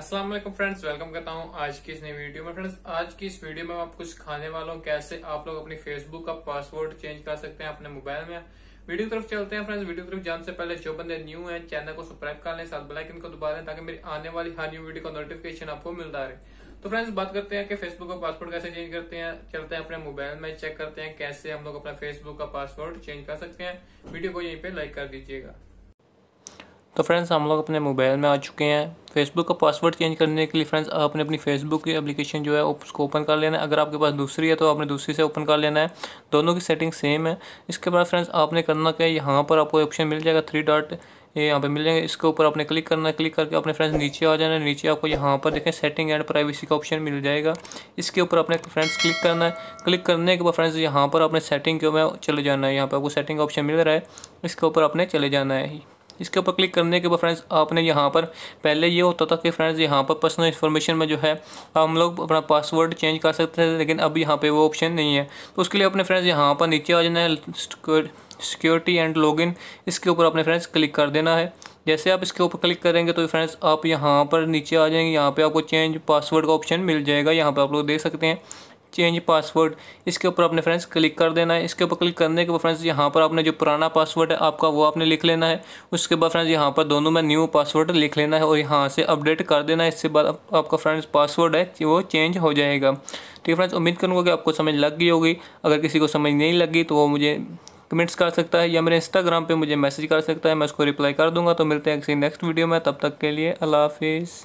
अस्सलाम वालेकुम friends welcome करता हूँ आज की इस नई वीडियो में फ्रेंड्स आज की इस वीडियो में मैं आपको सिखाने वाला हूँ कैसे आप लोग अपनी फेसबुक का पासवर्ड चेंज कर सकते हैं अपने मोबाइल में वीडियो तरफ चलते हैं फ्रेंड्स वीडियो तरफ जाने से पहले जो बंदे न्यू हैं चैनल को सब्सक्राइब कर लें साथ बेलाइकन को दबा लें ताकि मेरी आने वाली हर न्यू वीडियो का नोटिफिकेशन आपको मिलता रहे तो फ्रेंड्स बात करते हैं कि फेसबुक का पासवर्ड कैसे चेंज करते हैं चलते हैं अपने मोबाइल में चेक करते हैं कैसे हम लोग अपना फेसबुक का पासवर्ड चेंज कर सकते हैं वीडियो को यहीं पर लाइक कर दीजिएगा तो फ्रेंड्स हम लोग अपने मोबाइल में आ चुके हैं फेसबुक का पासवर्ड चेंज करने के लिए फ्रेंड्स आपने अपनी फेसबुक की एप्लीकेशन जो है उसको ओपन कर लेना है अगर आपके पास दूसरी है तो आपने दूसरी से ओपन कर लेना है दोनों की सेटिंग सेम है इसके बाद फ्रेंड्स आपने करना क्या है यहाँ पर आपको ऑप्शन मिल जाएगा थ्री डॉट ये यहाँ पे मिल जाएंगे इसके ऊपर आपने क्लिक करना है क्लिक करके अपने फ्रेंड्स नीचे आ जाना है नीचे आपको यहाँ पर देखें सेटिंग एंड प्राइवेसी का ऑप्शन मिल जाएगा इसके ऊपर अपने फ्रेंड्स क्लिक करना है क्लिक करने के बाद फ्रेंड्स यहाँ पर अपने सेटिंग के में चले जाना है यहाँ पर आपको सेटिंग का ऑप्शन मिल रहा है इसके ऊपर आपने चले जाना है इसके ऊपर क्लिक करने के बाद फ्रेंड्स आपने यहाँ पर पहले ये होता था कि फ्रेंड्स यहाँ पर पर्सनल इन्फॉर्मेशन में जो है हम लोग अपना पासवर्ड चेंज कर सकते थे लेकिन अब यहाँ पर वो ऑप्शन नहीं है तो उसके लिए अपने फ्रेंड्स यहाँ पर नीचे आ जाना है सिक्योरिटी एंड लॉगिन इसके ऊपर अपने फ्रेंड्स क्लिक कर देना है जैसे आप इसके ऊपर क्लिक करेंगे तो फ्रेंड्स आप यहाँ पर नीचे आ जाएंगे यहाँ पर आपको चेंज पासवर्ड का ऑप्शन मिल जाएगा यहाँ पर आप लोग देख सकते हैं चेंज पासवर्ड इसके ऊपर आपने फ्रेंड्स क्लिक कर देना है इसके ऊपर क्लिक करने के बाद फ्रेंड्स यहाँ पर आपने जो पुराना पासवर्ड है आपका वो आपने लिख लेना है उसके बाद फ्रेंड्स यहाँ पर दोनों में न्यू पासवर्ड लिख लेना है और यहाँ से अपडेट कर देना है इसके बाद आपका फ्रेंड्स पासवर्ड है वो चेंज हो जाएगा ठीक है फ्रेंड्स उम्मीद करूँगा कि आपको समझ लग गई होगी अगर किसी को समझ नहीं लगी तो वो मुझे कमेंट्स कर सकता है या मेरे इंस्टाग्राम पे मुझे मैसेज कर सकता है मैं उसको रिप्लाई कर दूंगा तो मिलते हैं किसी नेक्स्ट वीडियो में तब तक के लिए अल्लाह हाफिज़